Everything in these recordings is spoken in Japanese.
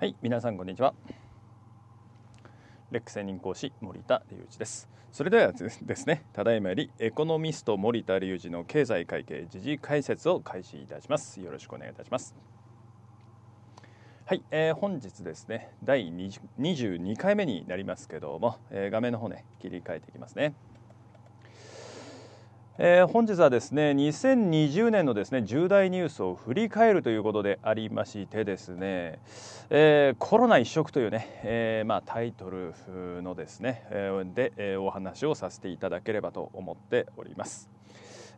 はい、皆さんこんにちは。レック専任講師森田隆一です。それではですね、ただいまよりエコノミスト森田隆二の経済会計時事解説を開始いたします。よろしくお願いいたします。はい、えー、本日ですね、第22回目になりますけども、えー、画面の方ね、切り替えていきますね。えー、本日はですね2020年のですね重大ニュースを振り返るということでありましてですね、えー、コロナ一色というね、えー、まあ、タイトルのですねでお話をさせていただければと思っております。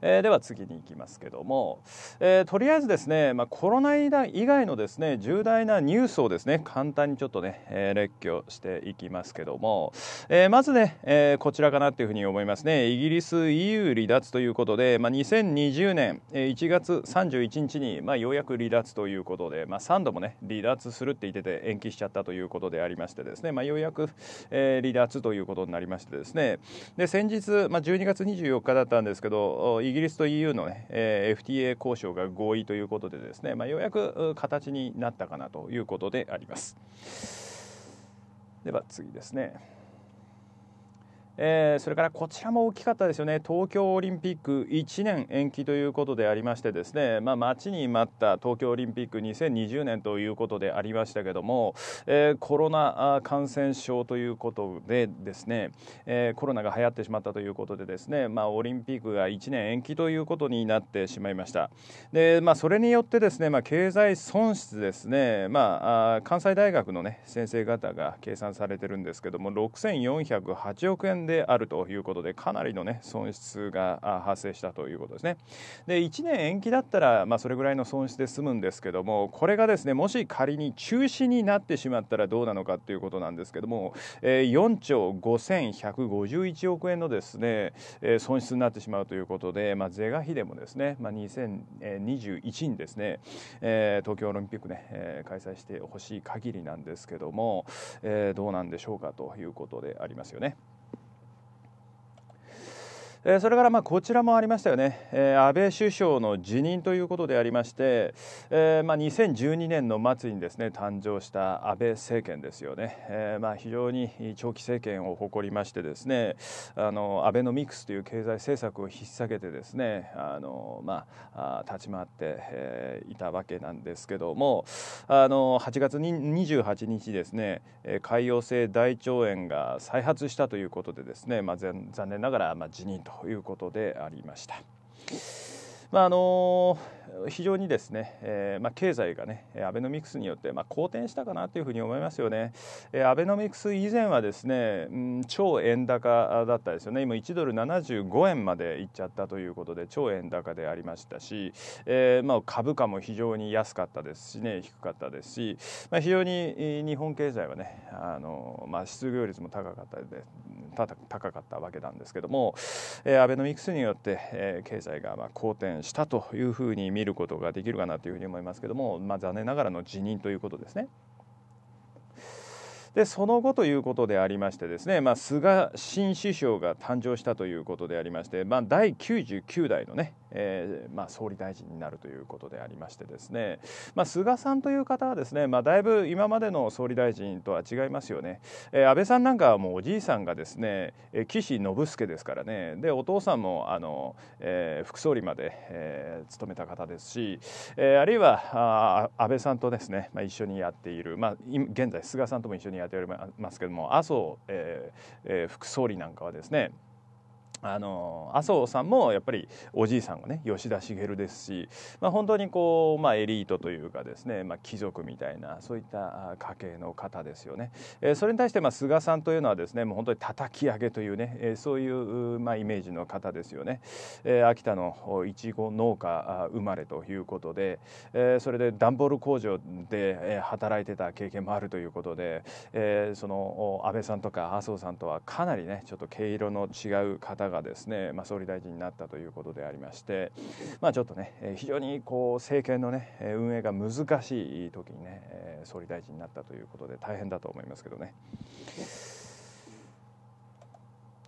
えー、では次に行きますけども、えー、とりあえずですね、まあ、コロナ以外のですね重大なニュースをですね簡単にちょっとね、えー、列挙していきますけども、えー、まずね、えー、こちらかなというふうに思いますねイギリス EU 離脱ということで、まあ、2020年1月31日に、まあ、ようやく離脱ということで、まあ、3度もね離脱するって言ってて延期しちゃったということでありましてですね、まあ、ようやく、えー、離脱ということになりましてですねで先日、まあ、12月24日だったんですけどイギリスと EU の、ねえー、FTA 交渉が合意ということでですね、まあ、ようやく形になったかなということであります。では次ですね。えー、それからこちらも大きかったですよね、東京オリンピック1年延期ということでありまして、ですね、まあ、待ちに待った東京オリンピック2020年ということでありましたけれども、えー、コロナ感染症ということで、ですね、えー、コロナが流行ってしまったということで、ですね、まあ、オリンピックが1年延期ということになってしまいました。でまあ、それによって、ですね、まあ、経済損失ですね、まあ、関西大学の、ね、先生方が計算されてるんですけれども、6408億円でであるということでかなりの、ね、損失が発生したということですね。で1年延期だったら、まあ、それぐらいの損失で済むんですけどもこれがですねもし仮に中止になってしまったらどうなのかということなんですけども、えー、4兆5151億円のですね、えー、損失になってしまうということで、まあ、是が非でもですね、まあ、2021にですね、えー、東京オリンピックね、えー、開催してほしい限りなんですけども、えー、どうなんでしょうかということでありますよね。それからまこちらもありましたよね、え安倍首相の辞任ということでありまして、えま2012年の末にですね誕生した安倍政権ですよね、えま非常に長期政権を誇りましてですねあのアベノミクスという経済政策を引っ提げてですねあの、まあ、立ち回って、いたわけなんですけどもあの8月28日ですね潰瘍性大腸炎が再発したということでですね、まあ、残念ながら、まあ、辞任と。ということでありました。まああの非常にですね、えー、まあ、経済がねアベノミクスによって、まあ、好転したかなというふうに思いますよね、えー、アベノミクス以前はですね、うん、超円高だったですよね今1ドル75円までいっちゃったということで超円高でありましたし、えー、まあ、株価も非常に安かったですしね低かったですし、まあ、非常に日本経済はねあの、まあ、失業率も高かったで高かったわけなんですけども、えー、アベノミクスによって、えー、経済がまあ好転したというふうに見ることができるかなというふうに思いますけども、まあ、残念ながらの辞任ということですね。でその後ということでありましてですね、まあ、菅新首相が誕生したということでありまして、まあ、第99代のね、えー、まあ、総理大臣になるということでありましてですね、ま菅さんという方はですね、まあ、だいぶ今までの総理大臣とは違いますよね、えー、安倍さんなんかはもうおじいさんがですね岸信介ですからねでお父さんもあの、えー、副総理まで、え務めた方ですし、えあるいはあ安倍さんとですね、ま一緒にやっている、ま現在菅さんとも一緒にやっておりますけども麻生、えーえー、副総理なんかはですねあの麻生さんもやっぱりおじいさんがね吉田茂ですし、まあ、本当にこう、まあ、エリートというかですね、まあ、貴族みたいなそういった家系の方ですよね、えー、それに対してまあ菅さんというのはですねもう本当に叩き上げというね、えー、そういう、まあ、イメージの方ですよね、えー、秋田のいちご農家生まれということで、えー、それで段ボール工場で働いてた経験もあるということで、えー、その安倍さんとか麻生さんとはかなりねちょっと毛色の違う方ががですね、まあ、総理大臣になったということでありまして、まあ、ちょっとね非常にこう政権の、ね、運営が難しい時にね総理大臣になったということで大変だと思いますけどね。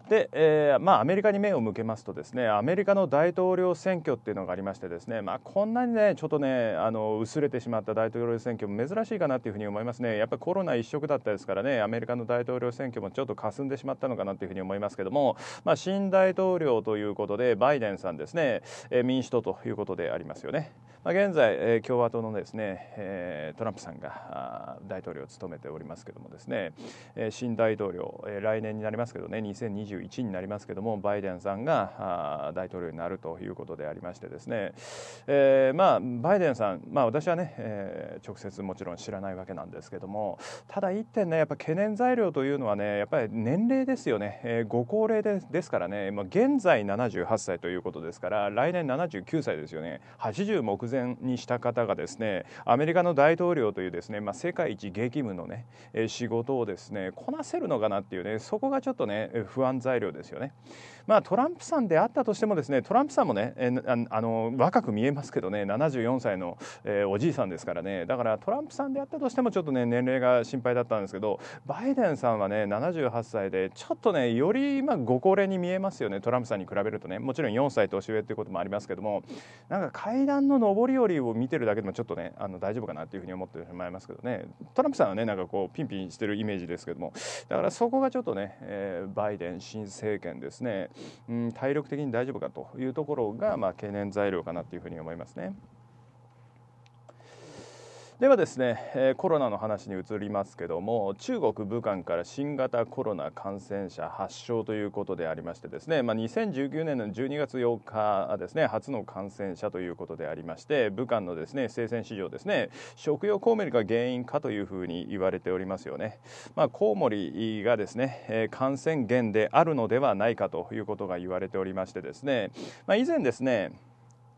で、えー、まあ、アメリカに目を向けますとですねアメリカの大統領選挙っていうのがありましてですね、まあ、こんなにねちょっとねあの薄れてしまった大統領選挙も珍しいかなというふうに思いますねやっぱりコロナ一色だったですからねアメリカの大統領選挙もちょっとかすんでしまったのかなというふうに思いますけども、まあ、新大統領ということでバイデンさんですね、えー、民主党ということでありますよね。まあ、現在、共和党のですね、トランプさんが大統領を務めておりますけどもですね、新大統領、来年になりますけどね2021になりますけどもバイデンさんが大統領になるということでありましてですね、まあバイデンさんまあ私はね、直接もちろん知らないわけなんですけどもただ一点ねやっぱ懸念材料というのはねやっぱり年齢ですよね、ご高齢でですからね、現在78歳ということですから来年79歳ですよね80目前然にした方がですねアメリカの大統領というですね、まあ、世界一激務のね仕事をですねこなせるのかなっていうねそこがちょっとね不安材料ですよね。まあ、トランプさんであったとしてもですねトランプさんもねあの若く見えますけどね74歳の、えー、おじいさんですからねだからトランプさんであったとしてもちょっとね年齢が心配だったんですけどバイデンさんはね78歳でちょっとねよりまあご高齢に見えますよねトランプさんに比べるとねもちろん4歳年上っていうこともありますけどもなんか階段の上通りよりを見てるだけでもちょっとねあの大丈夫かなというふうに思ってしまいますけどねトランプさんはねなんかこうピンピンしてるイメージですけどもだからそこがちょっとね、えー、バイデン新政権ですね、うん、体力的に大丈夫かというところが、まあ、懸念材料かなというふうに思いますね。ではですね、コロナの話に移りますけども中国武漢から新型コロナ感染者発症ということでありましてですね、まあ、2019年の12月8日ですね初の感染者ということでありまして武漢のですね生鮮市場ですね食用コウモリが原因かというふうに言われておりますよね、まあ、コウモリがですね感染源であるのではないかということが言われておりましてですね、まあ、以前ですね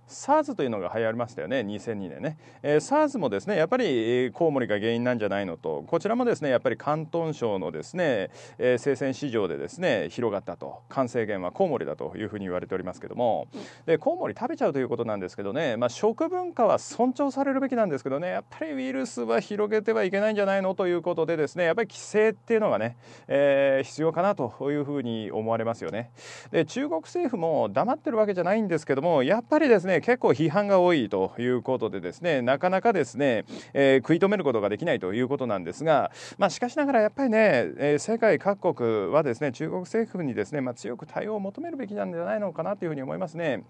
SARS というのが流行りましたよね2002年ね、えー、SARS もですねやっぱりコウモリが原因なんじゃないのとこちらもですねやっぱり広東省のですね、えー、生鮮市場でですね広がったと完成源はコウモリだというふうに言われておりますけどもでコウモリ食べちゃうということなんですけどね、まあ、食文化は尊重されるべきなんですけどねやっぱりウイルスは広げてはいけないんじゃないのということでですねやっぱり規制っていうのがね、えー、必要かなというふうに思われますよねで中国政府も黙ってるわけじゃないんですけどもやっぱりですね結構批判が多いということでですねなかなかですね、えー、食い止めることができないということなんですが、まあ、しかしながらやっぱりね、えー、世界各国はですね中国政府にですね、まあ、強く対応を求めるべきなんじゃないのかなというふうに思いますね。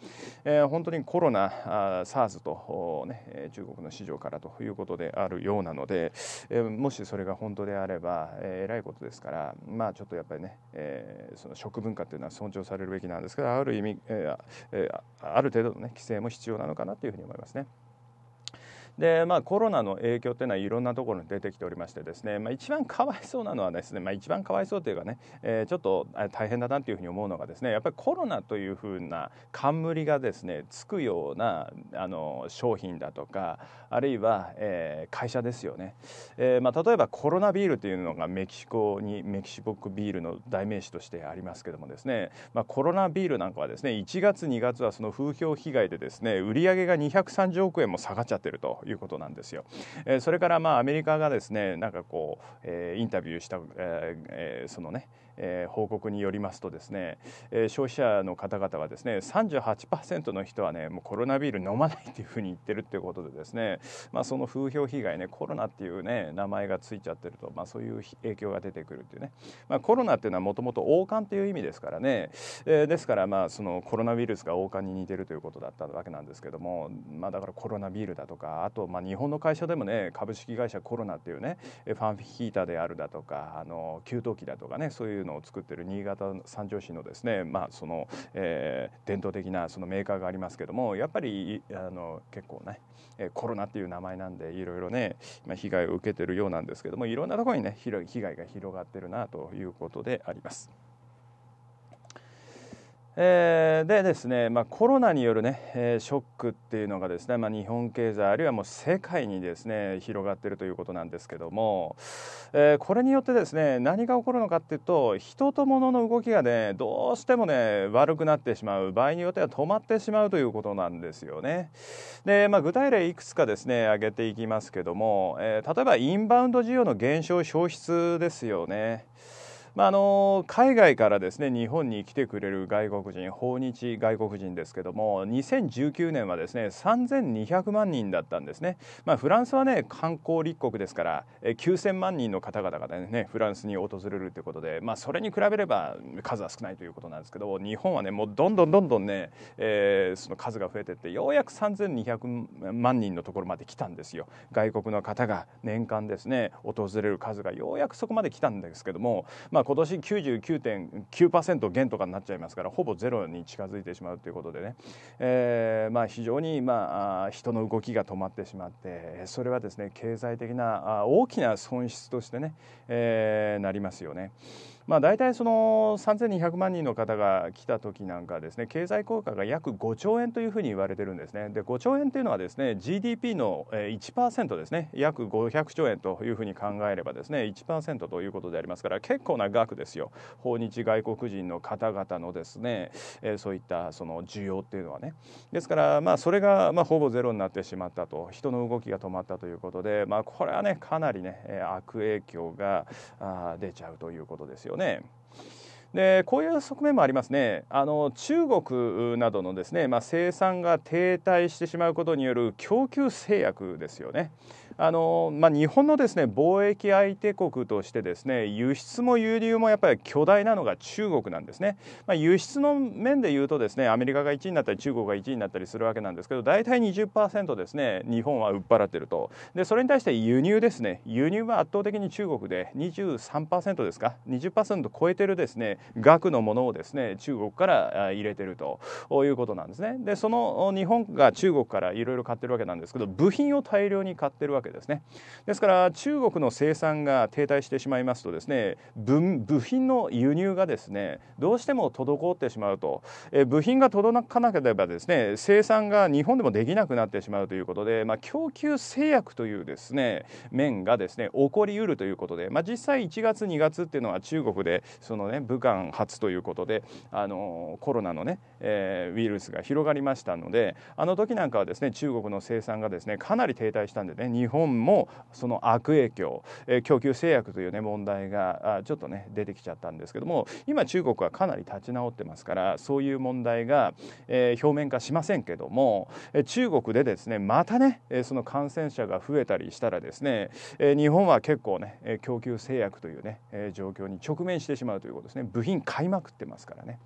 えー、本当にコロナあ SARS と、ね、中国の市場からということであるようなので、えー、もしそれが本当であれば、えー、えらいことですからまあちょっとやっぱりね、えー、その食文化というのは尊重されるべきなんですけどある意味、えーえー、ある程度のね規制も必要なのかなというふうに思いますね。で、まあ、コロナの影響というのはいろんなところに出てきておりましてですね、まあ、一番かわいそうなのはですね、まあ、一番かわいそうというかね、えー、ちょっと大変だなというふうに思うのがですねやっぱりコロナというふうな冠がですねつくようなあの商品だとかあるいは、えー、会社ですよね、えーまあ、例えばコロナビールというのがメキシコにメキシコビールの代名詞としてありますけどもですね、まあ、コロナビールなんかはですね1月2月はその風評被害でですね売上が230億円も下がっちゃってるということなんですよ。えそれからまあアメリカがですねなんかこう、えー、インタビューした、えー、そのねえー、報告によりますとですね、えー、消費者の方々はですね38%の人はねもうコロナビール飲まないっていうふうに言ってるっていうことでですね、まあ、その風評被害ねコロナっていうね名前がついちゃってると、まあ、そういう影響が出てくるっていうね、まあ、コロナっていうのはもともと王冠という意味ですからね、えー、ですからまあそのコロナウイルスが王冠に似てるということだったわけなんですけども、まあ、だからコロナビールだとかあとまあ日本の会社でもね株式会社コロナっていうねファンヒーターであるだとかあの給湯器だとかねそういうのを作ってる新潟三条市のですね、まあそのえー、伝統的なそのメーカーがありますけどもやっぱりあの結構ねコロナっていう名前なんでいろいろね、まあ、被害を受けてるようなんですけどもいろんなところにね被害が広がってるなということであります。えー、でですね、まあ、コロナによるね、えー、ショックっていうのがですね、まあ、日本経済あるいはもう世界にですね広がっているということなんですけども、えー、これによってですね何が起こるのかっていうと人と物の動きがねどうしてもね悪くなってしまう場合によっては止まってしまうということなんですよね。で、まあ、具体例いくつかですね挙げていきますけども、え例えばインバウンド需要の減少消失ですよね。まあ、あの海外からですね日本に来てくれる外国人訪日外国人ですけども2019年はですね3200万人だったんですね、まあ、フランスはね観光立国ですから9000万人の方々がねフランスに訪れるということで、まあ、それに比べれば数は少ないということなんですけど日本はねもうどんどんどんどんね、えー、その数が増えてってようやく3200万人のところまで来たんですよ外国の方が年間ですね訪れる数がようやくそこまで来たんですけども、まあ今年99.9%減とかになっちゃいますからほぼゼロに近づいてしまうということでね、えー、まあ、非常に、まあ、人の動きが止まってしまってそれはですね経済的な大きな損失としてね、えー、なりますよね。まあ、大体その3200万人の方が来た時なんかですね経済効果が約5兆円というふうに言われてるんですねで5兆円というのはですね GDP の1%ですね約500兆円というふうに考えればですね1%ということでありますから結構な額ですよ訪日外国人の方々のですねそういったその需要っていうのはねですからまあそれがまあほぼゼロになってしまったと人の動きが止まったということでまあこれはねかなりね悪影響が出ちゃうということですよね。でこういう側面もありますねあの中国などのですね、まあ、生産が停滞してしまうことによる供給制約ですよねあのまあ、日本のですね貿易相手国としてですね輸出も輸入もやっぱり巨大なのが中国なんですね、まあ、輸出の面で言うとですねアメリカが1位になったり中国が1位になったりするわけなんですけど大体20%ですね日本は売っ払ってるとでそれに対して輸入ですね輸入は圧倒的に中国で23%ですか20%超えてるですね額のものをですね中国から入れてるということなんですねでその日本が中国からいろいろ買ってるわけなんですけど部品を大量に買ってるわけけですねですから中国の生産が停滞してしまいますとですね部品の輸入がですねどうしても滞ってしまうと、え部品が届かなければですね生産が日本でもできなくなってしまうということで、まあ、供給制約というですね面がですね起こりうるということで、まあ、実際1月2月っていうのは中国でそのね武漢発ということであのコロナのねえー、ウイルスが広がりましたのであの時なんかはですね中国の生産がですねかなり停滞したんでね日本もその悪影響、えー、供給制約というね問題がちょっとね出てきちゃったんですけども今中国はかなり立ち直ってますからそういう問題が、えー、表面化しませんけども、えー、中国でですねまたね、えー、その感染者が増えたりしたらですね、えー、日本は結構ね供給制約というね、えー、状況に直面してしまうということですね部品買いまくってますからね。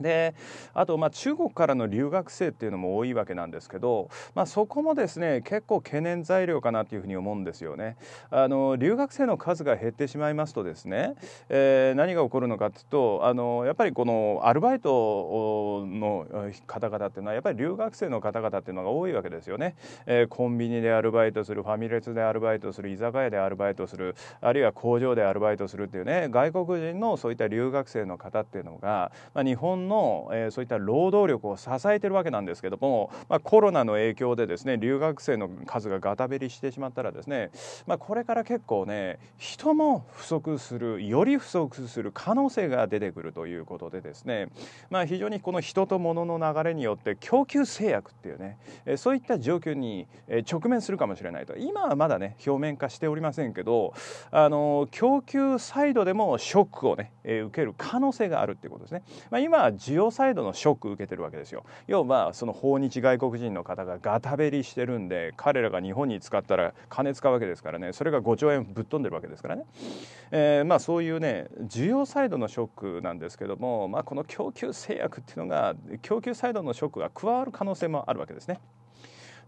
であとまあ中国からの留学生っていうのも多いわけなんですけど、まあ、そこもですね結構懸念材料かなというふうに思うんですよね。あの留学生の数が減ってしまいますとですね、えー、何が起こるのかというとあのやっぱりこのアルバイトの方々っていうのはやっぱり留学生の方々っていうのが多いわけですよね。えー、コンビニでアルバイトするファミレスでアルバイトする居酒屋でアルバイトするあるいは工場でアルバイトするっていうね外国人のそういった留学生の方っていうのが、まあ、日本のの、えー、そういった労働力を支えてるわけなんですけども、まあ、コロナの影響でですね留学生の数がガタ減りしてしまったらですね、まあ、これから結構ね人も不足するより不足する可能性が出てくるということでですね、まあ、非常にこの人と物の流れによって供給制約っていうね、えー、そういった状況に直面するかもしれないと今はまだね表面化しておりませんけどあの供給サイドでもショックをね、えー、受ける可能性があるっていうことですね。まあ、今需要サイドのショック受けてるわけですよ要はその訪日外国人の方がガタベリしてるんで彼らが日本に使ったら金使うわけですからねそれが5兆円ぶっ飛んでるわけですからね、えー、まあそういうね需要サイドのショックなんですけども、まあ、この供給制約っていうのが供給サイドのショックが加わる可能性もあるわけですね。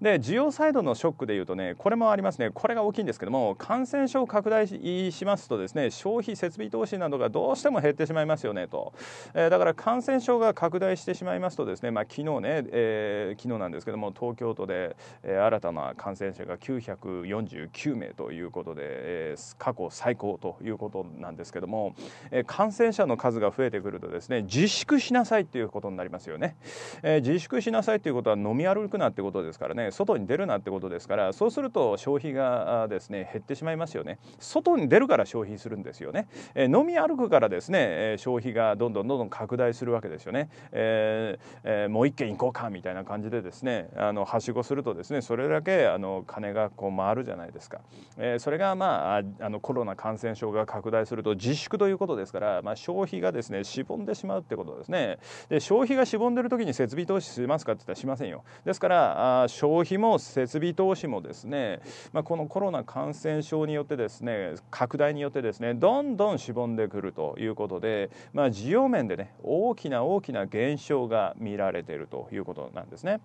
で、需要サイドのショックでいうとね、これもありますね、これが大きいんですけども、感染症拡大しますとですね、消費、設備投資などがどうしても減ってしまいますよねと、えー、だから感染症が拡大してしまいますとですね、まあ、昨日ね、えー、昨日なんですけども、東京都で、えー、新たな感染者が949名ということで、えー、過去最高ということなんですけども、えー、感染者の数が増えてくるとですね、自粛しなさいということになりますよね。えー、自粛しなさいということは飲み歩くなってことですからねね外に出るなってことですからそうすると消費がですね減ってしまいますよね外に出るから消費するんですよね、え飲み歩くからですね消費がどんどんどんどん拡大するわけですよね、えーえー、もう一軒行こうかみたいな感じでですねあのはしごするとですねそれだけあの金がこう回るじゃないですか、えー、それがまああのコロナ感染症が拡大すると自粛ということですから、まあ、消費がですねしぼんでしまうってことですねで消費がしぼんでる時に設備投資しますかって言ったらしませんよですからあ消消費も設備投資もですね、まあ、このコロナ感染症によってですね拡大によってですねどんどんしぼんでくるということで、まあ、需要面でね大きな大きな減少が見られているということなんですね。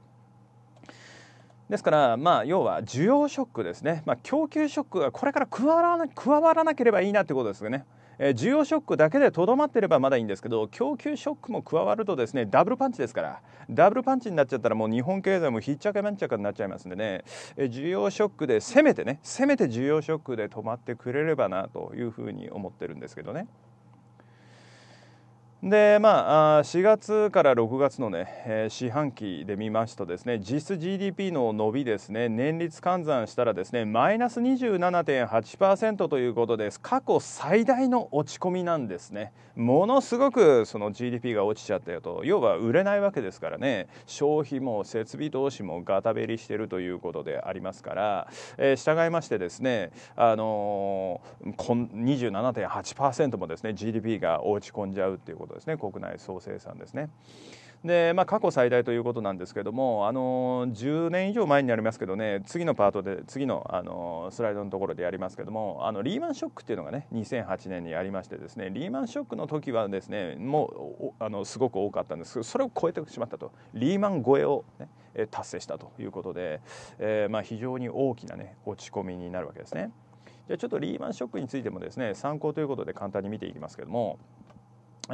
ですから、まあ、要は需要ショックですね、まあ、供給ショックがこれから加わらな加わらなければいいなということですよね。えー、需要ショックだけでとどまってればまだいいんですけど供給ショックも加わるとですねダブルパンチですからダブルパンチになっちゃったらもう日本経済もひっちゃけめんちゃかになっちゃいますんでね、えー、需要ショックでせめてねせめて需要ショックで止まってくれればなというふうに思ってるんですけどね。でまあ、4月から6月の、ね、えー、四半期で見ますとですね実質 GDP の伸びですね年率換算したらですねマイナス27.8%ということです過去最大の落ち込みなんですねものすごくその GDP が落ちちゃったよと要は売れないわけですからね消費も設備投資もガタベリしているということでありますから、えー、従いましてですね、あのー、27.8%もですね GDP が落ち込んじゃうということことですね国内総生産ですね。で、まあ、過去最大ということなんですけどもあの10年以上前になりますけどね次のパートで次のあのスライドのところでやりますけどもあのリーマンショックっていうのがね2008年にありましてですねリーマンショックの時はですねもうあのすごく多かったんですけどそれを超えてしまったとリーマン超えを、ね、達成したということで、えー、まあ非常に大きなね落ち込みになるわけですね。じゃあちょっとリーマンショックについてもですね参考ということで簡単に見ていきますけども。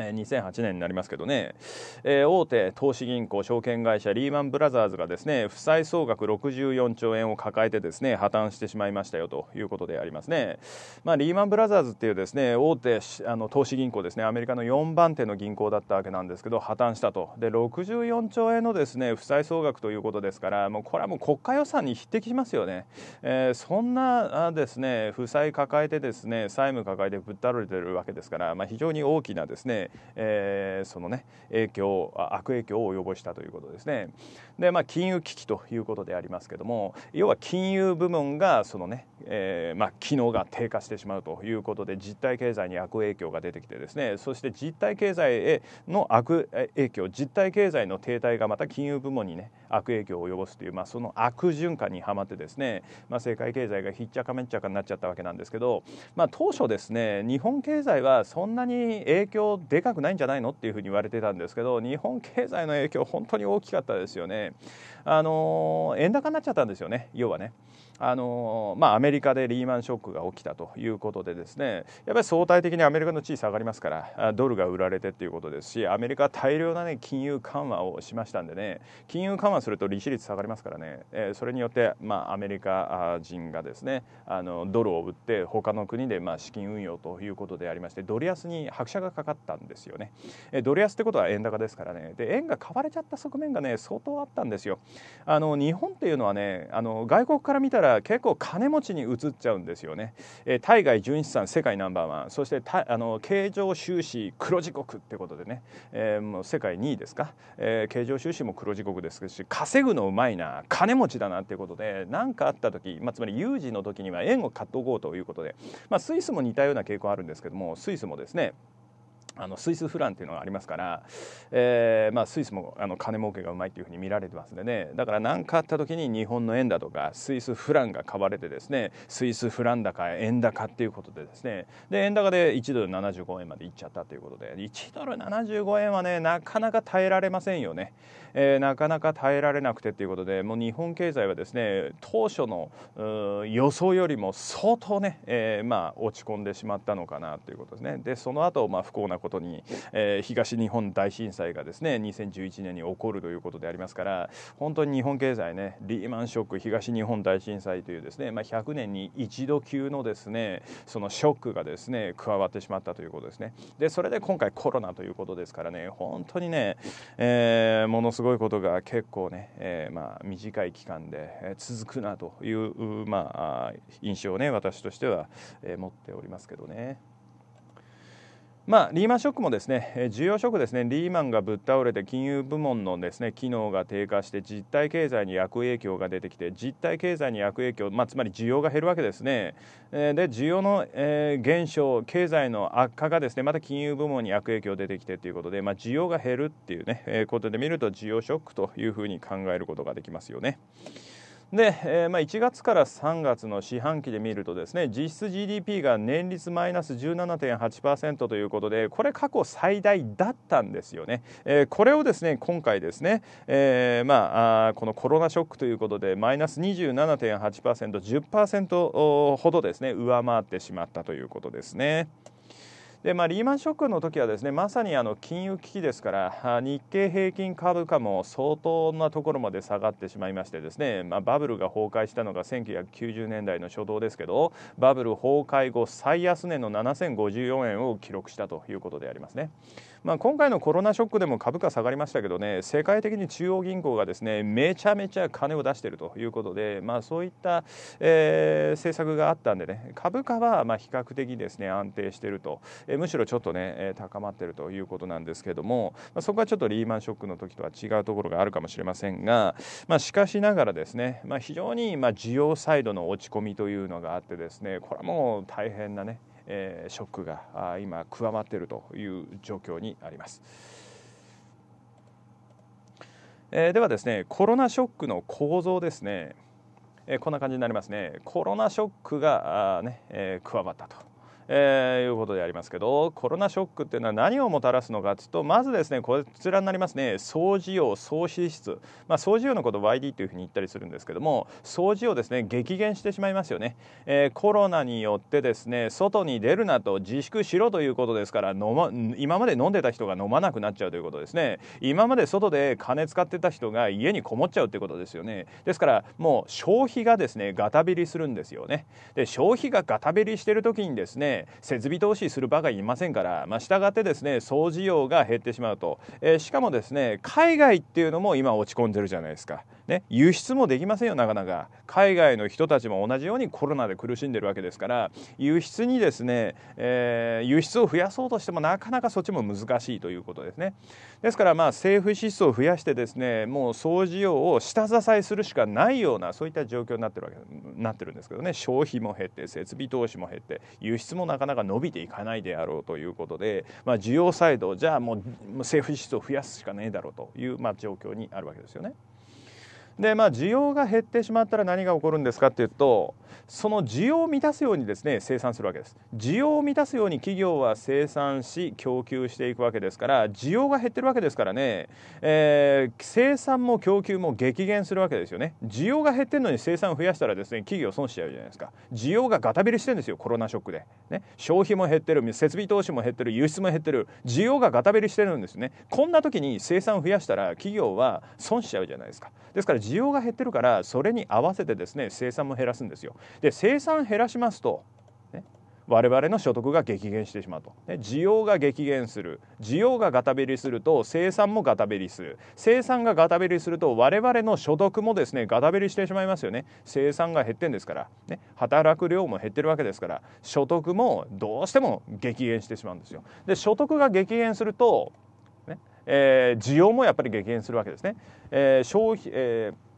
2008年になりますけどね、えー、大手投資銀行証券会社リーマン・ブラザーズがですね負債総額64兆円を抱えてですね破綻してしまいましたよということでありますね、まあ、リーマン・ブラザーズっていうですね大手あの投資銀行ですねアメリカの4番手の銀行だったわけなんですけど破綻したとで64兆円のですね負債総額ということですからもうこれはもう国家予算に匹敵しますよね、えー、そんなですね負債抱えてですね債務抱えてぶっ倒れてるわけですから、まあ、非常に大きなですねえー、そのね影響悪影響を及ぼしたということですね。でまあ金融危機ということでありますけども要は金融部門がそのね、えー、まあ機能が低下してしまうということで実体経済に悪影響が出てきてですねそして実体経済への悪影響実体経済の停滞がまた金融部門にね悪影響を及ぼすという、まあ、その悪循環にはまってですね、まあ、世界経済がひっちゃかめっちゃかになっちゃったわけなんですけど、まあ、当初ですね日本経済はそんなに影響でかくないんじゃないのっていうふうに言われてたんですけど日本経済の影響本当に大きかったですよね。あの円高になっちゃったんですよね要はね。あのまあ、アメリカでリーマンショックが起きたということでですねやっぱり相対的にアメリカの地位下がりますからドルが売られてとていうことですしアメリカは大量な、ね、金融緩和をしましたんでね金融緩和すると利子率下がりますからね、えー、それによって、まあ、アメリカ人がですねあのドルを売って他の国で、まあ、資金運用ということでありましてドル安に拍車がかかったんですよね、えー、ドル安ってことは円高ですからねで円が買われちゃった側面がね相当あったんですよあの日本っていうのはねあの外国から見たらら結構金持ちに移っちゃうんですよね、えー、対外純資産世界ナンバーワンそしてあの経常収支黒字国ってことでね、えー、もう世界2位ですか、えー、経常収支も黒字国ですし稼ぐのうまいな金持ちだなってことで何かあった時、まあ、つまり有事の時には円を買っておこうということで、まあ、スイスも似たような傾向あるんですけどもスイスもですねあのスイスフランっていうのがありますから、えーまあ、スイスもあの金儲けがうまいというふうに見られてますんでねだから何かあった時に日本の円だとかスイスフランが買われてですねスイスフラン高円高っていうことでですねで円高で1ドル75円までいっちゃったということで1ドル75円はねなかなか耐えられませんよね、えー、なかなか耐えられなくてっていうことでもう日本経済はですね当初の予想よりも相当ね、えー、まあ落ち込んでしまったのかなということですねでその後まあ不幸なことに、えー、東日本大震災がですね2011年に起こるということでありますから本当に日本経済ねリーマンショック東日本大震災というですね、まあ、100年に一度級のですねそのショックがですね加わってしまったということですねでそれで今回コロナということですからね本当にね、えー、ものすごいことが結構ね、えー、まあ、短い期間で続くなという、まあ、印象をね私としては、え持っておりますけどね。まあ、リーマンショックもですね重要ショックですねリーマンがぶっ倒れて金融部門のですね機能が低下して実体経済に悪影響が出てきて実体経済に悪影響、まあ、つまり需要が減るわけですねで需要の、減少経済の悪化がですねまた金融部門に悪影響が出てきてということで、まあ、需要が減るっていうね、ことで見ると需要ショックというふうに考えることができますよね。で、えー、まあ、1月から3月の四半期で見るとですね実質 GDP が年率マイナス17.8%ということでこれ過去最大だったんですよね、えー、これをですね今回ですね、えー、まあ、このコロナショックということでマイナス 27.8%10% ほどですね上回ってしまったということですね。で、まあ、リーマンショックの時はですねまさにあの金融危機ですから日経平均株価も相当なところまで下がってしまいましてですね、まあ、バブルが崩壊したのが1990年代の初動ですけどバブル崩壊後最安値の7054円を記録したということでありますね。まあ、今回のコロナショックでも株価下がりましたけどね世界的に中央銀行がですねめちゃめちゃ金を出しているということで、まあ、そういった、えー、政策があったんでね株価はま比較的ですね安定していると、えー、むしろちょっとね高まっているということなんですけども、まあ、そこはちょっとリーマンショックの時とは違うところがあるかもしれませんが、まあ、しかしながらですね、ま非常にま需要サイドの落ち込みというのがあってですねこれはもう大変なねえショックが今、加わっているという状況にあります。えではですねコロナショックの構造ですね、えこんな感じになりますねコロナショックが、あねえー、加わったとえー、いうことでありますけどコロナショックっていうのは何をもたらすのかっつうとまずですねこちらになりますね総需要総支出、まあ、総需要のことを YD というふうに言ったりするんですけども総需要ですね激減してしまいますよね、えー、コロナによってですね外に出るなと自粛しろということですから飲、ま、今まで飲んでた人が飲まなくなっちゃうということですね今まで外で金使ってた人が家にこもっちゃうということですよねですからもう消費がですねガタ減りするんですよねで消費がガタ減りしてる時にですね設備投資する場がいませんから、まあ、したがってですね総需要が減ってしまうと、えー、しかもですね海外っていうのも今落ち込んでるじゃないですか。ね、輸出もできませんよなかなか海外の人たちも同じようにコロナで苦しんでるわけですから輸出にですね、えー、輸出を増やそうとしてもなかなかそっちも難しいということですねですからまあ政府支出を増やしてですねもう総需要を下支えするしかないようなそういった状況になってるわけなってるんですけどね消費も減って設備投資も減って輸出もなかなか伸びていかないであろうということで、まあ、需要サイドじゃあもう政府支出を増やすしかねえだろうという、まあ、状況にあるわけですよね。でまあ需要が減ってしまったら何が起こるんですかっていうとその需要を満たすようにですね生産するわけです需要を満たすように企業は生産し供給していくわけですから需要が減ってるわけですからね、えー、生産も供給も激減するわけですよね需要が減ってるのに生産を増やしたらですね企業損しちゃうじゃないですか需要がガタビリしてるんですよコロナショックで、ね、消費も減ってる設備投資も減ってる輸出も減ってる需要がガタビリしてるんですねこんな時に生産を増やしたら企業は損しちゃうじゃないですかですから需要が減ってるからそれに合わせてですね生産も減らすんですよ。で生産減らしますと、ね、我々の所得が激減してしまうと、ね、需要が激減する需要がガタベリすると生産もガタベリする生産がガタベリすると我々の所得もですねガタベリしてしまいますよね生産が減ってんですから、ね、働く量も減ってるわけですから所得もどうしても激減してしまうんですよで所得が激減するとえー、需要もやっぱり激減するわけですね。えー消費えー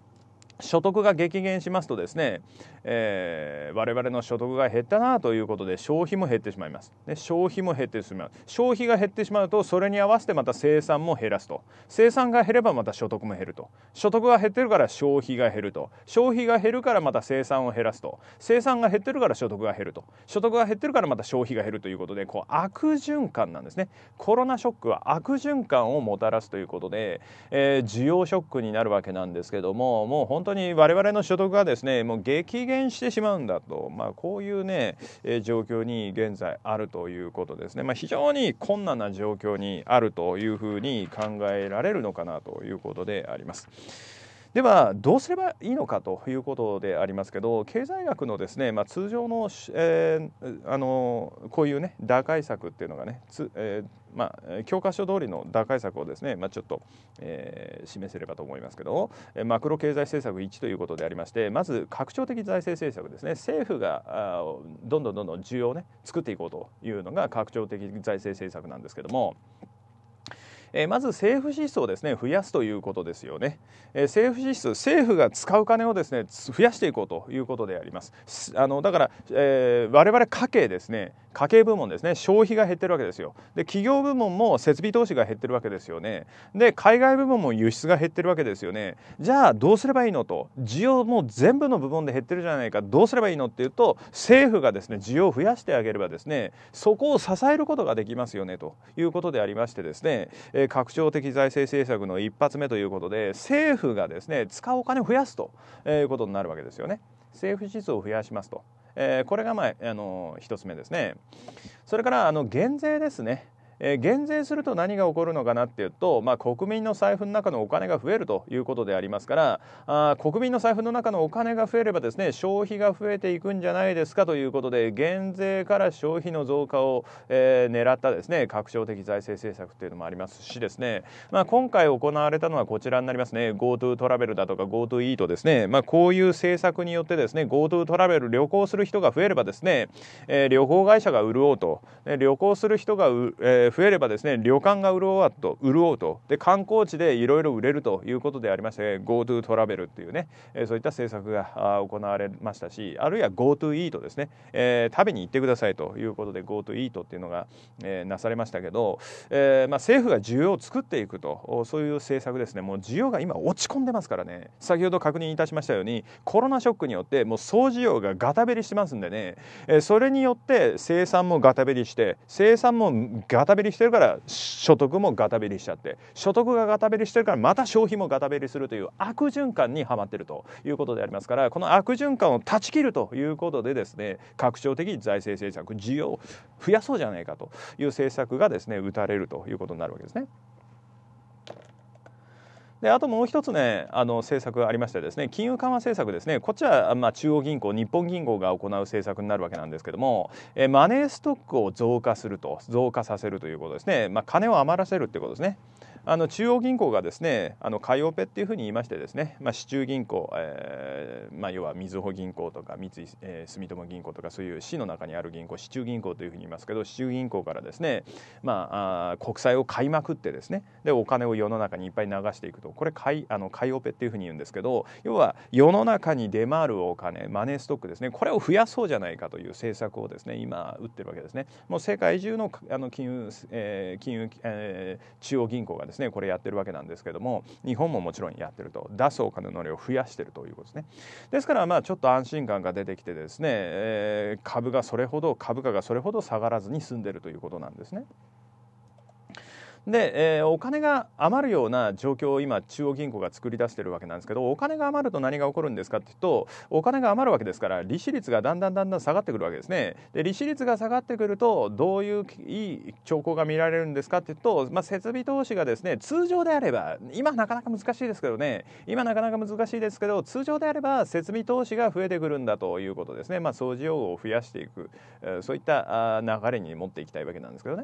所得が激減しますとですね、えー、我々の所得が減ったなということで消費も減ってしまいますで消費も減ってしまう消費が減ってしまうとそれに合わせてまた生産も減らすと生産が減ればまた所得も減ると所得が減ってるから消費が減ると消費が減るからまた生産を減らすと生産が減ってるから所得が減ると所得が減ってるからまた消費が減るということでこう悪循環なんですねコロナショックは悪循環をもたらすということで、えー、需要ショックになるわけなんですけどももう本当に我々の所得がですねもう激減してしまうんだと、まあ、こういうね、えー、状況に現在あるということですね、まあ、非常に困難な状況にあるというふうに考えられるのかなということであります。ではどうすればいいのかということでありますけど経済学のですね、まあ、通常の,、えー、あのこういうね打開策っていうのがねつ、えーまあ、教科書通りの打開策をですね、まあ、ちょっと、えー、示せればと思いますけど、マクロ経済政策1ということでありまして、まず拡張的財政政策ですね、政府がどんどんどんどん需要をね、作っていこうというのが拡張的財政政策なんですけども、えまず政府支出をですね増やすということですよね、え政府支出政府が使う金をですね増やしていこうということでありますあのだから、えー、我々家計ですね家計部門ですね消費が減ってるわけですよで企業部門も設備投資が減ってるわけですよねで海外部門も輸出が減ってるわけですよねじゃあどうすればいいのと需要もう全部の部門で減ってるじゃないかどうすればいいのっていうと政府がですね需要を増やしてあげればですねそこを支えることができますよねということでありましてですね、えー、拡張的財政政策の一発目ということで政府がですね使うお金を増やすということになるわけですよね。政府支出を増やしますとえこれが、まあ、あの1つ目ですねそれからあの減税ですねえ減税すると何が起こるのかなっていうと、まあ、国民の財布の中のお金が増えるということでありますからあ国民の財布の中のお金が増えればですね消費が増えていくんじゃないですかということで減税から消費の増加を、えー、狙ったですね拡張的財政政策というのもありますしですね、まあ、今回行われたのはこちらになりますね GoTo トラベルだとか GoTo イートですね、まあ、こういう政策によってですね GoTo トラベル旅行する人が増えればですね、えー、旅行会社が潤うと、ね、旅行する人がう、えー増えればですね旅館が潤うと潤うとで観光地でいろいろ売れるということでありまして GoTo トラベルっていうね、えー、そういった政策が行われましたしあるいは GoTo イートですね、えー、食べに行ってくださいということで GoTo イートっていうのが、えー、なされましたけど、えーまあ、政府が需要を作っていくとそういう政策ですねもう需要が今落ち込んでますからね先ほど確認いたしましたようにコロナショックによってもう総需要がガタベリしてますんでね、えー、それによって生産もガタベリして生産もガタベリベリしてるから所得もガタベリしちゃって所得がガタベリしてるからまた消費もガタベリするという悪循環にはまってるということでありますからこの悪循環を断ち切るということでですね拡張的財政政策需要を増やそうじゃないかという政策がですね打たれるということになるわけですね。であともう一つねあの政策がありましてですね金融緩和政策ですねこっちは、まあ、中央銀行日本銀行が行う政策になるわけなんですけども、えマネーストックを増加すると増加させるということですね、まあ、金を余らせるということですね。あの中央銀行がですねあの海洋ペっていうふうに言いましてですね、まあ、市中銀行、えーまあ、要はみずほ銀行とか三井、えー、住友銀行とかそういう市の中にある銀行市中銀行というふうに言いますけど市中銀行からですね、まあ、あ国債を買いまくってですねでお金を世の中にいっぱい流していくとこれいあの海洋ペっていうふうに言うんですけど要は世の中に出回るお金マネーストックですねこれを増やそうじゃないかという政策をですね今打ってるわけですね。もう世界中のあの金融、えー金融えー、中央銀行がです、ねですねこれやってるわけなんですけども日本ももちろんやってると出すお金の量を増やしてるということですねですからまあちょっと安心感が出てきてですね、えー、株がそれほど株価がそれほど下がらずに済んでるということなんですね。で、えー、お金が余るような状況を今中央銀行が作り出してるわけなんですけどお金が余ると何が起こるんですかっていうとお金が余るわけですから利子率がだんだんだんだん下がってくるわけですねで利子率が下がってくるとどういういい兆候が見られるんですかっていうと、まあ、設備投資がですね通常であれば今なかなか難しいですけどね今なかなか難しいですけど通常であれば設備投資が増えてくるんだということですね、まあ、掃除用具を増やしていくそういった流れに持っていきたいわけなんですけどね。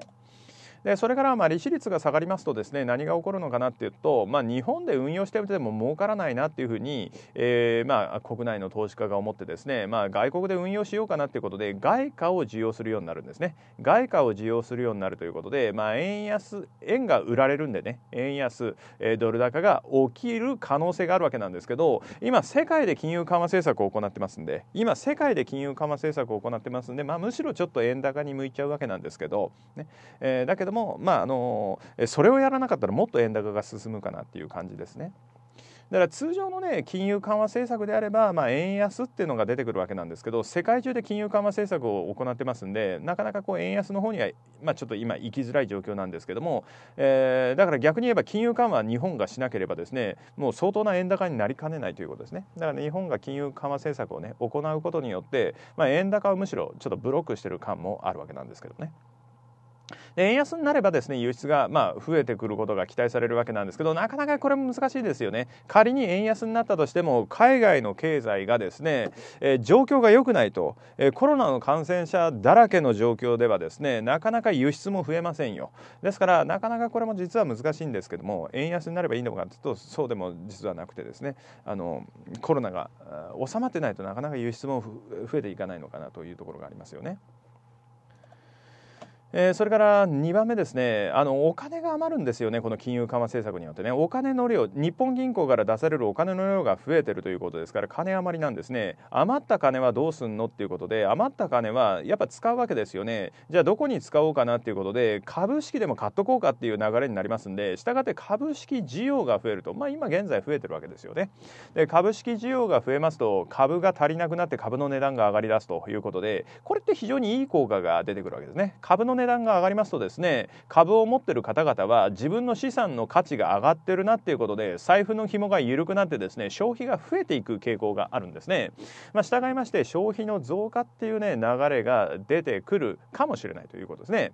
でそれからま利子率が下がりますとですね何が起こるのかなっていうと、まあ、日本で運用してみても儲からないなっていうふうに、えー、ま国内の投資家が思ってですね、まあ、外国で運用しようかなっていうことで外貨を需要するようになるんですね外貨を需要するようになるということで、まあ、円安円が売られるんでね円安、ドル高が起きる可能性があるわけなんですけど今世界で金融緩和政策を行ってますんで今世界で金融緩和政策を行ってますんで、まむしろちょっと円高に向いちゃうわけなんですけど、ねえー、だけどども、まあ、あのそれをやらなかったらもっと円高が進むかなっていう感じですね。だから通常のね金融緩和政策であれば、まあ、円安っていうのが出てくるわけなんですけど世界中で金融緩和政策を行ってますんでなかなかこう円安の方には、まあ、ちょっと今行きづらい状況なんですけども、えー、だから逆に言えば金融緩和日本がしなければですねもう相当な円高になりかねないということですねだから、ね、日本が金融緩和政策をね行うことによって、まあ、円高をむしろちょっとブロックしてる感もあるわけなんですけどね。で円安になればですね輸出がま増えてくることが期待されるわけなんですけどなかなかこれも難しいですよね仮に円安になったとしても海外の経済がですね、え状況が良くないと、えコロナの感染者だらけの状況ではですねなかなか輸出も増えませんよですからなかなかこれも実は難しいんですけども円安になればいいのかというとそうでも実はなくてですねあのコロナが収まってないとなかなか輸出も増えていかないのかなというところがありますよね。えー、それから2番目ですねあのお金が余るんですよねこの金融緩和政策によってねお金の量日本銀行から出されるお金の量が増えてるということですから金余りなんですね余った金はどうすんのっていうことで余った金はやっぱ使うわけですよねじゃあどこに使おうかなっていうことで株式でも買っとこうかっていう流れになりますんでしたがって株式需要が増えるとまあ今現在増えてるわけですよねで株式需要が増えますと株が足りなくなって株の値段が上がりだすということでこれって非常にいい効果が出てくるわけですね株の値段が上がりますとですね株を持ってる方々は自分の資産の価値が上がってるなっていうことで財布の紐が緩くなってですね消費が増えていく傾向があるんですね、まあ、従いまして消費の増加っていうね流れが出てくるかもしれないということですね。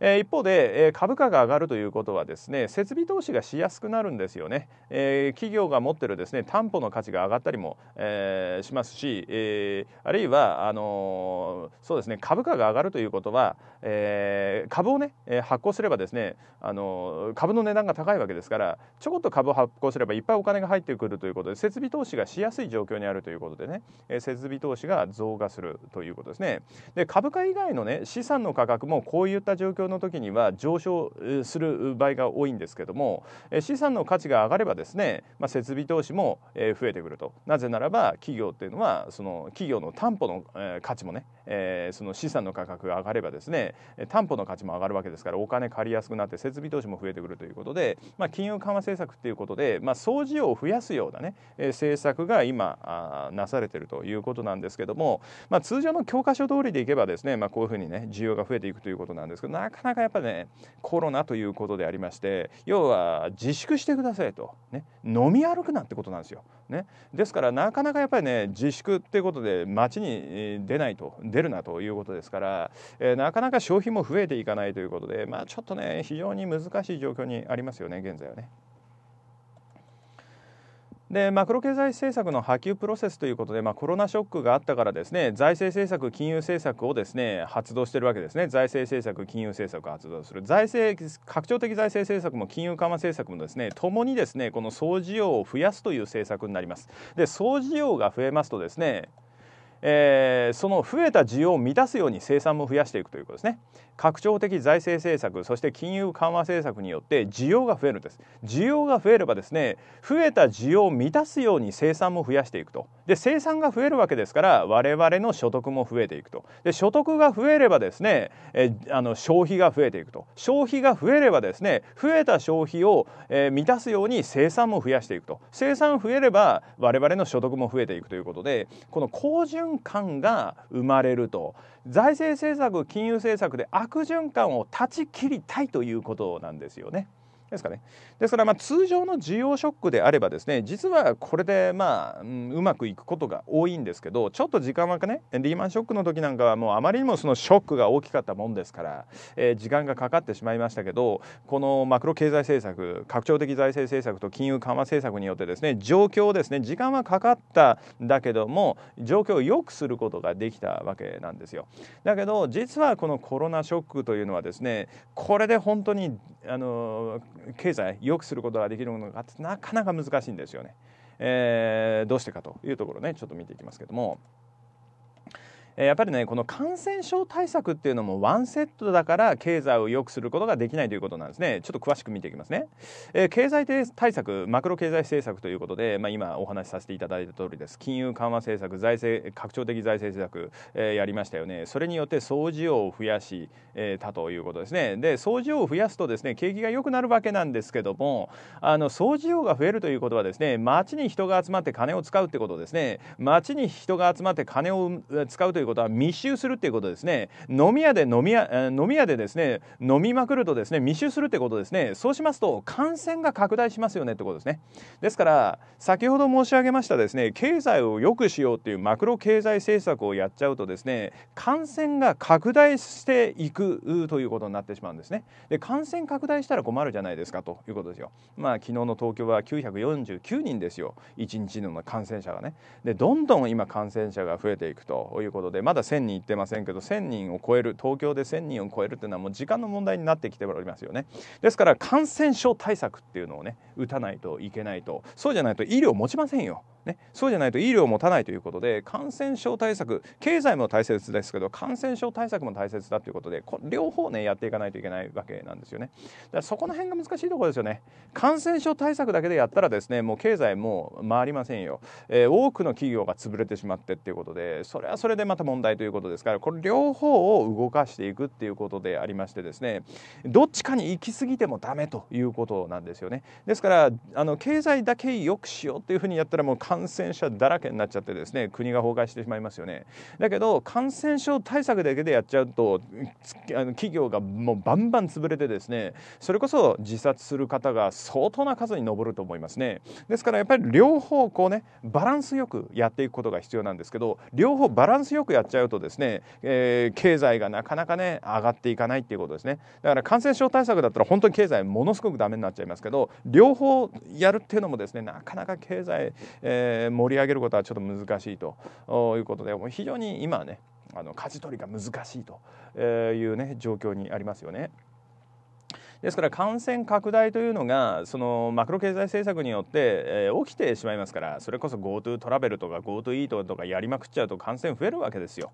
え一方で、え株価が上がるということはですね設備投資がしやすくなるんですよね、え企業が持ってるですね担保の価値が上がったりも、えしますし、えあるいはあのそうですね株価が上がるということは、え株をね発行すればですねあの株の値段が高いわけですからちょこっと株を発行すればいっぱいお金が入ってくるということで設備投資がしやすい状況にあるということでね、え設備投資が増加するということですねで株価以外のね資産の価格もこういった状況の時には上昇する場合が多いんですけども資産の価値が上がればですね、まあ、設備投資も増えてくるとなぜならば企業っていうのはその企業の担保の価値もね、えその資産の価格が上がればですね担保の価値も上がるわけですからお金借りやすくなって設備投資も増えてくるということで、まあ、金融緩和政策っていうことで、まあ、総需要を増やすようなね政策が今なされてるということなんですけども、まあ、通常の教科書通りでいけばですね、まあ、こういうふうにね需要が増えていくということなんですけどなかかなかやっぱねコロナということでありまして要は自粛してくださいと、ね、飲み歩くなってことなんですよ。ね、ですからなかなかやっぱりね自粛っていうことで街に出ないと出るなということですから、えー、なかなか消費も増えていかないということで、まあ、ちょっとね非常に難しい状況にありますよね現在はね。でマクロ経済政策の波及プロセスということで、まあ、コロナショックがあったからですね財政政策、金融政策をですね発動しているわけですね財政政策、金融政策を発動する財政拡張的財政政策も金融緩和政策もですねともにですねこの総需要を増やすという政策になります。で総需要が増えますとですねえー、その増えた需要を満たすように生産も増やしていくということですね拡張的財政政策そして金融緩和政策によって需要が増えるんです需要が増えればですね増えた需要を満たすように生産も増やしていくとで生産が増えるわけですから我々の所得も増えていくとで所得が増えればですねえあの消費が増えていくと消費が増えればですね増えた消費を、えー、満たすように生産も増やしていくと生産増えれば我々の所得も増えていくということでこの好循環感が生まれると財政政策金融政策で悪循環を断ち切りたいということなんですよね。ですかね。ですからまあ通常の需要ショックであればですね実はこれでまあ、うまくいくことが多いんですけどちょっと時間はねリーマンショックの時なんかはもうあまりにもそのショックが大きかったもんですから、えー、時間がかかってしまいましたけどこのマクロ経済政策拡張的財政政策と金融緩和政策によってですね状況をですね時間はかかっただけども状況を良くすることができたわけなんですよ。だけど実はこのコロナショックというのはですねこれで本当にあの経済良くすることができるのかってなかなか難しいんですよね。えー、どうしてかというところねちょっと見ていきますけども。やっぱりねこの感染症対策っていうのもワンセットだから経済を良くすることができないということなんですねちょっと詳しく見ていきますね、えー、経済対策マクロ経済政策ということで、まあ、今お話しさせていただいた通りです金融緩和政策財政拡張的財政政策、えー、やりましたよねそれによって総需要を増やし、えー、たということですねで総需要を増やすとですね景気が良くなるわけなんですけどもあの総需要が増えるということはですね街に人が集まって金を使うってことですね街に人が集まって金を使うというということは密集するということですね飲み屋で飲み屋飲み屋でですね飲みまくるとですね密集するってことですねそうしますと感染が拡大しますよねってことですねですから先ほど申し上げましたですね経済を良くしようっていうマクロ経済政策をやっちゃうとですね感染が拡大していくということになってしまうんですねで感染拡大したら困るじゃないですかということですよまあ昨日の東京は949人ですよ1日の感染者がねでどんどん今感染者が増えていくということででまだ1000人いってませんけど1000人を超える東京で1000人を超えるっていうのはもう時間の問題になってきておりますよねですから感染症対策っていうのをね打たないといけないとそうじゃないと医療持ちませんよ。ね、そうじゃないと医療持たないということで感染症対策経済も大切ですけど感染症対策も大切だということでこ両方ねやっていかないといけないわけなんですよねだからそこの辺が難しいところですよね感染症対策だけでやったらですねもう経済も回りませんよ、えー、多くの企業が潰れてしまってっていうことでそれはそれでまた問題ということですからこれ両方を動かしていくっていうことでありましてですねどっちかに行き過ぎてもダメということなんですよねですからあの経済だけ良くしようっていうふうにやったらもう感染者だらけになっちゃってですね国が崩壊してしまいますよねだけど感染症対策だけでやっちゃうとあの企業がもうバンバン潰れてですねそれこそ自殺する方が相当な数に上ると思いますねですからやっぱり両方こうねバランスよくやっていくことが必要なんですけど両方バランスよくくやっちゃうとですね、えー、経済がなかなかね上がっていかないっていうことですねだから感染症対策だったら本当に経済ものすごくダメになっちゃいますけど両方やるっていうのもですねなかなか経済、えー、盛り上げることはちょっと難しいということで非常に今はねあの舵取りが難しいというね状況にありますよね。ですから感染拡大というのがそのマクロ経済政策によって、えー、起きてしまいますからそれこそ GoTo トラベルとか GoTo イートとかやりまくっちゃうと感染増えるわけですよ。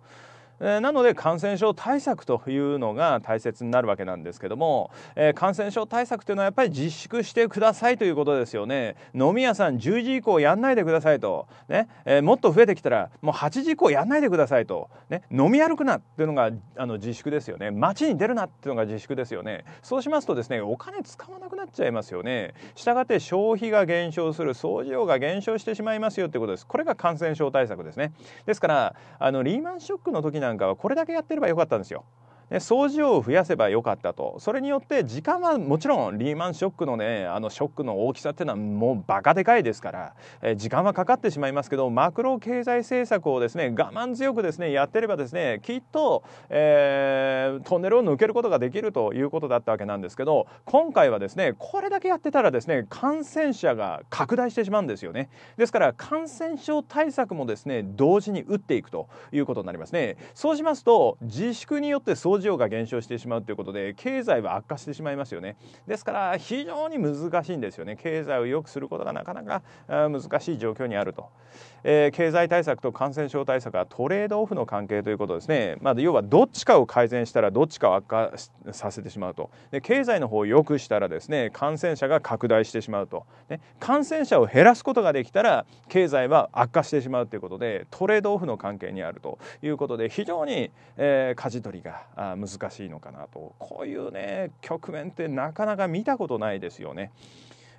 えなので感染症対策というのが大切になるわけなんですけども、え感染症対策というのはやっぱり自粛してくださいということですよね飲み屋さん10時以降やんないでくださいと、ねえもっと増えてきたらもう8時以降やんないでくださいと、ね、飲み歩くなっていうのがあの自粛ですよね街に出るなっていうのが自粛ですよねそうしますとですねお金使わなくなっちゃいますよねしたがって消費が減少する総需要が減少してしまいますよってことですこれが感染症対策ですねですからあのリーマンショックの時なんかはこれだけやってればよかったんですよ。掃除を増やせばよかったとそれによって時間はもちろんリーマンショックのねあのショックの大きさっていうのはもうバカでかいですから、え時間はかかってしまいますけどマクロ経済政策をですね我慢強くですねやってればですねきっと、えー、トンネルを抜けることができるということだったわけなんですけど今回はですねこれだけやってたらですね感染者が拡大してしまうんですよねですから感染症対策もですね同時に打っていくということになりますねそうしますと自粛によって工場が減少してしまうということで経済は悪化してしまいますよねですから非常に難しいんですよね経済を良くすることがなかなか難しい状況にあると、えー、経済対策と感染症対策はトレードオフの関係ということですね、まあ、要はどっちかを改善したらどっちかを悪化させてしまうとで経済の方を良くしたらですね感染者が拡大してしまうと、ね、感染者を減らすことができたら経済は悪化してしまうということでトレードオフの関係にあるということで非常に、えー、舵取りがあ難しいのかなとこういうね局面ってなかなか見たことないですよね。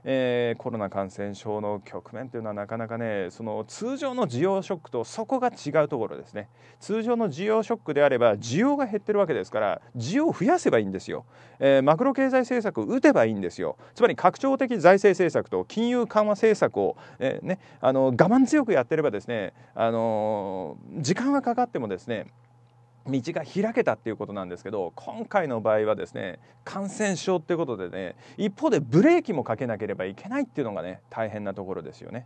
えー、コロナ感染症の局面というのはなかなかねその通常の需要ショックとそこが違うところですね通常の需要ショックであれば需要が減ってるわけですから需要を増やせばいいんですよ、えー、マクロ経済政策打てばいいんですよつまり拡張的財政政策と金融緩和政策を、えー、ね、あの我慢強くやってればですね、あの時間はかかってもですね道が開けたっていうことなんですけど今回の場合はですね感染症っていうことでね一方でブレーキもかけなければいけないっていうのがね大変なところですよね。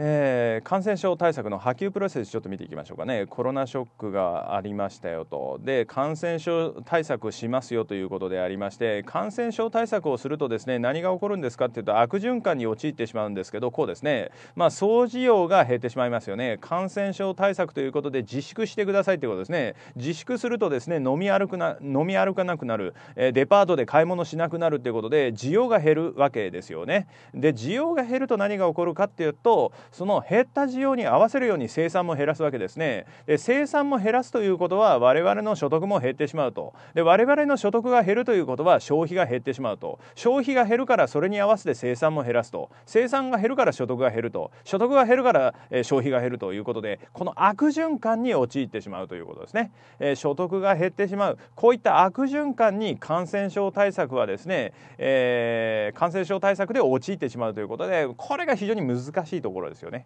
えー、感染症対策の波及プロセスちょっと見ていきましょうかねコロナショックがありましたよとで感染症対策しますよということでありまして感染症対策をするとですね何が起こるんですかっていうと悪循環に陥ってしまうんですけどこうですねまあ総需要が減ってしまいますよね感染症対策ということで自粛してくださいということですね自粛するとですね飲み歩くな飲み歩かなくなる、えデパートで買い物しなくなるということで需要が減るわけですよねで需要が減ると何が起こるかっていうとその減った需要に合わせるように生産も減らすわけですねで生産も減らすということは我々の所得も減ってしまうとで我々の所得が減るということは消費が減ってしまうと消費が減るからそれに合わせて生産も減らすと生産が減るから所得が減ると所得が減るから消費が減るということでこの悪循環に陥ってしまうということですね、えー、所得が減ってしまうこういった悪循環に感染症対策はですね、えー、感染症対策で陥ってしまうということでこれが非常に難しいところですですよね。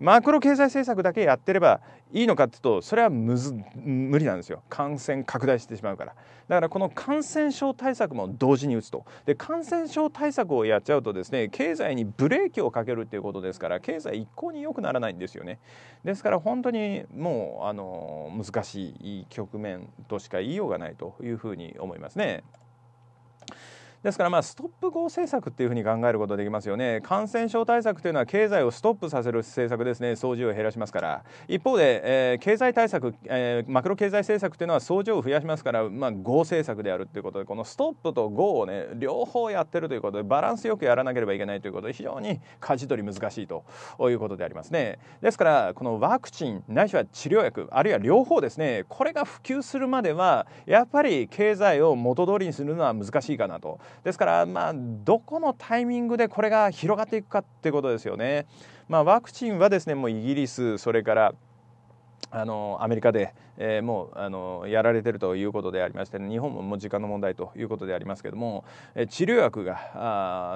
マクロ経済政策だけやってればいいのかっていうとそれはむず無理なんですよ感染拡大してしまうからだからこの感染症対策も同時に打つとで感染症対策をやっちゃうとですね経済にブレーキをかけるっていうことですから経済一向に良くならないんですよねですから本当にもうあの難しい局面としか言いようがないというふうに思いますね。ですから、まあ、ストップ後政策というふうに考えることできますよね感染症対策というのは経済をストップさせる政策ですね総需を減らしますから一方で、えー、経済対策、えー、マクロ経済政策というのは総需を増やしますから、まあ、合政策であるということでこのストップと合をね両方やってるということでバランスよくやらなければいけないということで非常に舵取り難しいということでありますねですからこのワクチンないしは治療薬あるいは両方ですねこれが普及するまではやっぱり経済を元通りにするのは難しいかなとですから、まあ、どこのタイミングでこれが広がっていくかってことですよね。まあ、ワクチンはですねもうイギリスそれからあのアメリカで、えー、もうあのやられてるということでありまして、日本ももう時間の問題ということでありますけども、え治療薬が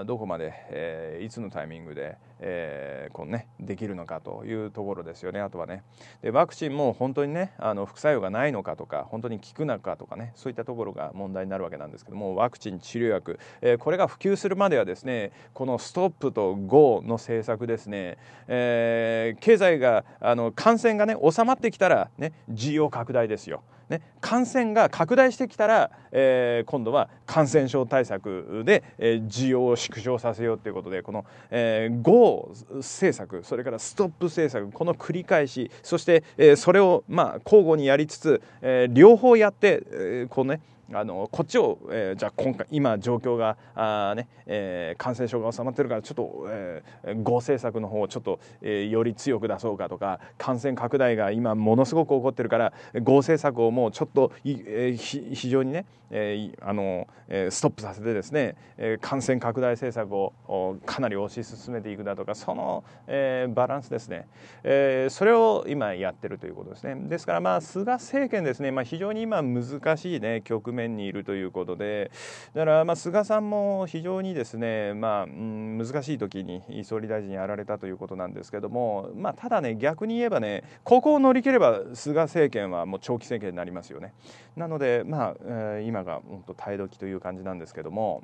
あどこまで、えー、いつのタイミングで、えー、こうね、できるのかというところですよねあとはねでワクチンも本当にねあの副作用がないのかとか本当に効くのかとかねそういったところが問題になるわけなんですけどもワクチン治療薬、えー、これが普及するまではですねこのストップと GO の政策ですね、えー、経済があの感染がね収まってきたらね需要拡大ですよ。ね、感染が拡大してきたら、えー、今度は感染症対策で、えー、需要を縮小させようということでこの、えー、GO 政策それからストップ政策この繰り返しそして、えー、それを、まあ、交互にやりつつ、えー、両方やって、えーこうねあのこっちを、えー、じゃあ今回今状況があ、ねえー、感染症が収まってるからちょっと、えー、合政策の方をちょっと、えー、より強く出そうかとか感染拡大が今ものすごく起こってるから合政策をもうちょっと、えー、非常にね、えー、あのストップさせてですね感染拡大政策をかなり推し進めていくだとかその、えー、バランスですね、えー、それを今やってるということですね。ですからまあ菅政権ですね、まあ、非常に今難しいね局面面にいるということでだからま菅さんも非常にですね、まあ、難しい時に総理大臣やられたということなんですけども、まあ、ただね逆に言えばねここを乗り切れば菅政権はもう長期政権になりますよね。なので、まあ、今が本当耐え時という感じなんですけども。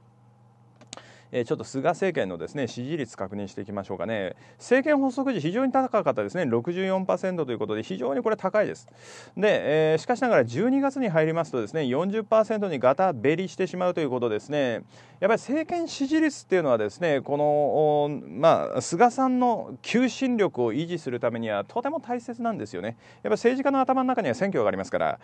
えちょっと菅政権のですね支持率確認していきましょうかね政権発足時非常に高かったですね64%ということで非常にこれ高いですで、えー、しかしながら12月に入りますとですね40%にガタベリしてしまうということですねやっぱり政権支持率っていうのはですねこのまあ、菅さんの求心力を維持するためにはとても大切なんですよねやっぱ政治家の頭の中には選挙がありますから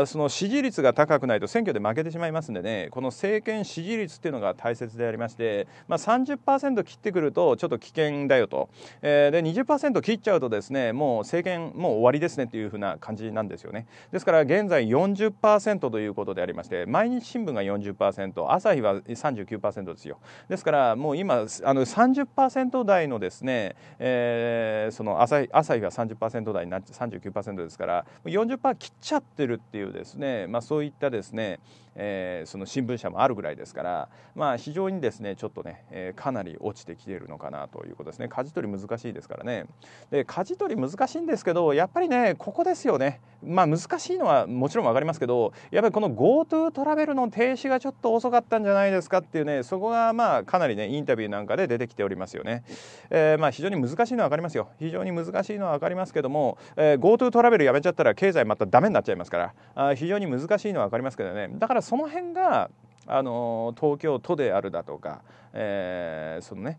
あその支持率が高くないと選挙で負けてしまいますんでねこの政権支持率っていうのが大切でありましてで、まあ、30%切ってくるとちょっと危険だよと、えー、で20%切っちゃうとですねもう政権もう終わりですねというふうな感じなんですよねですから現在40%ということでありまして毎日新聞が40%朝日は39%ですよですからもう今あの30%台のですね、えー、その朝日朝日が30%台になって39%ですから40%切っちゃってるっていうですね、まあ、そういったですねえー、その新聞社もあるぐらいですから、まあ、非常にですねちょっとね、えー、かなり落ちてきているのかなということですね舵取り難しいですからねで舵取り難しいんですけどやっぱりねここですよねまあ難しいのはもちろん分かりますけどやっぱりこの GoTo トラベルの停止がちょっと遅かったんじゃないですかっていうねそこがまあかなりねインタビューなんかで出てきておりますよね、えー、まあ非常に難しいのは分かりますよ非常に難しいのは分かりますけども、えー、GoTo トラベルやめちゃったら経済またダメになっちゃいますからあ非常に難しいのは分かりますけどねだからその辺があの東京都であるだとか、えー、そのね、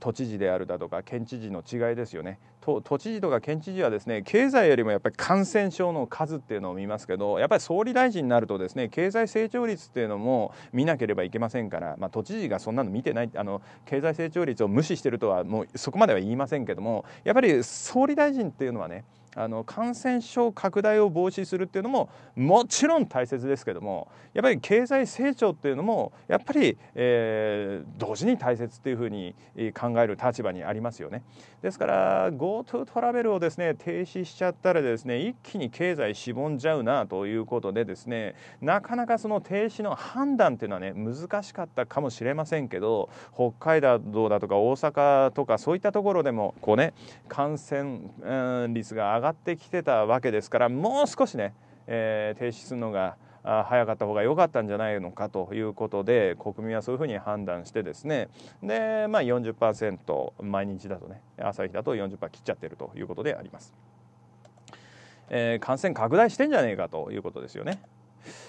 都知事であるだとか県知事の違いですよね都都知事とか県知事はですね経済よりもやっぱり感染症の数っていうのを見ますけどやっぱり総理大臣になるとですね経済成長率っていうのも見なければいけませんから、まあ、都知事がそんなの見てないあの経済成長率を無視してるとはもうそこまでは言いませんけどもやっぱり総理大臣っていうのはねあの感染症拡大を防止するっていうのももちろん大切ですけどもやっぱり経済成長っていうのもやっぱり、えー、同時に大切っていうふうに考える立場にありますよね。ですから GoTo トラベルをですね停止しちゃったらですね一気に経済しぼんじゃうなということでですねなかなかその停止の判断っていうのはね難しかったかもしれませんけど北海道だとか大阪とかそういったところでもこうね感染率が上ががってきてたわけですからもう少しね、えー、停止するのが早かった方が良かったんじゃないのかということで国民はそういうふうに判断してですねで、まあ40、毎日だとね朝日だと40%切っちゃってるということであります。えー、感染拡大してんじゃねえかということですよね。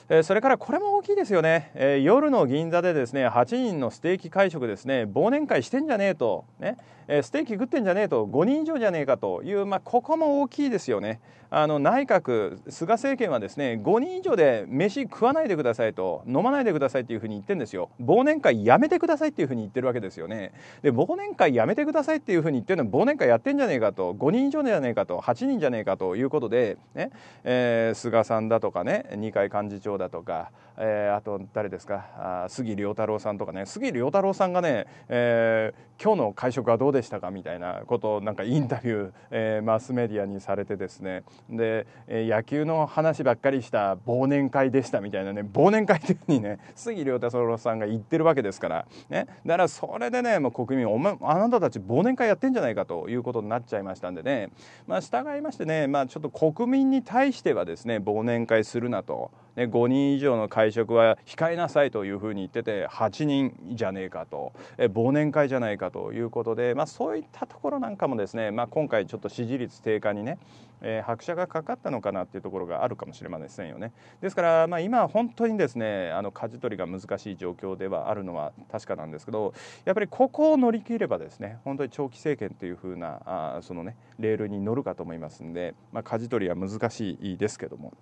えそれからこれも大きいですよね、え夜の銀座でですね8人のステーキ会食ですね忘年会してんじゃねえと、ねえステーキ食ってんじゃねえと5人以上じゃねえかという、まあ、ここも大きいですよねあの内閣菅政権はですね5人以上で飯食わないでくださいと飲まないでくださいというふうに言ってるんですよ忘年会やめてくださいっていうふうに言ってるわけですよねで忘年会やめてくださいっていうふうに言ってるのは忘年会やってんじゃねえかと5人以上じゃねえかと8人じゃねえかということでね、ねえー、菅さんだとかね二階幹幹事長だとか、えー、あと誰ですか杉良太郎さんとかね杉良太郎さんがね、えー、今日の会食はどうでしたかみたいなことをなんかインタビュー、えー、マスメディアにされてですねで野球の話ばっかりした忘年会でしたみたいなね忘年会的にね杉良太郎さんが言ってるわけですから、ね、だからそれでねもう国民お前あなたたち忘年会やってんじゃないかということになっちゃいましたんでね、まあ、従いましてね、まあ、ちょっと国民に対してはですね忘年会するなとね、5人以上の会食は控えなさいというふうに言ってて8人じゃねえかとえ忘年会じゃないかということで、まあ、そういったところなんかもですね、まあ、今回ちょっと支持率低下にね、えー、拍車がかかったのかなっていうところがあるかもしれませんよね。ですから、まあ、今本当にですねあの舵取りが難しい状況ではあるのは確かなんですけどやっぱりここを乗り切ればですね本当に長期政権というふうなあそのねレールに乗るかと思いますので、まあ、舵取りは難しいですけども。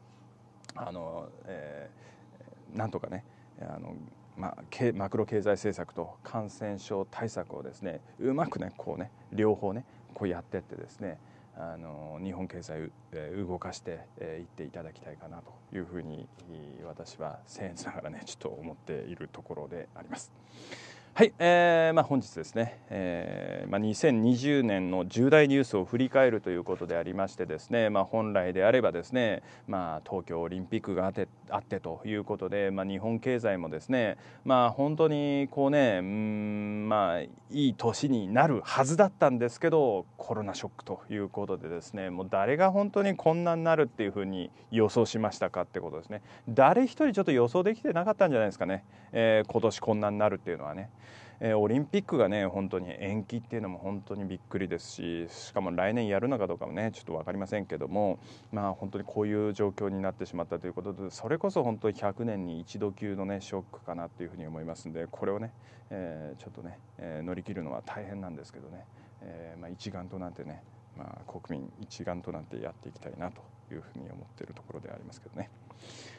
あの、えー、なんとかねあのまあ、マクロ経済政策と感染症対策をですねうまくねこうね両方ねこうやってってですねあの日本経済を、え動かしてい、えっていただきたいかなというふうに私は僭越ながらねちょっと思っているところであります。はい、えーまあ、本日ですね、えーまあ、2020年の重大ニュースを振り返るということでありましてですね、まあ、本来であればですね、まあ、東京オリンピックがあってあってということで、まあ、日本経済もですね、まあ、本当にこうねうんまあいい年になるはずだったんですけどコロナショックということでですねもう誰が本当にこんなになるっていうふうに予想しましたかってことですね誰一人ちょっと予想できてなかったんじゃないですかね、えー、今年こんなになるっていうのはね。えオリンピックがね、本当に延期っていうのも本当にびっくりですし、しかも来年やるのかどうかもね、ちょっと分かりませんけども、まあ、本当にこういう状況になってしまったということで、それこそ本当に100年に一度級のね、ショックかなというふうに思いますんで、これをね、えー、ちょっとね、え乗り切るのは大変なんですけどね、えー、まあ、一丸となってね、まあ、国民一丸となってやっていきたいなというふうに思っているところでありますけどね。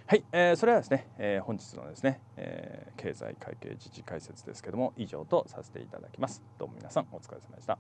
はい、えー、それはですね、えー、本日のですね、えー、経済会計自治解説ですけども以上とさせていただきますどうも皆さんお疲れ様でした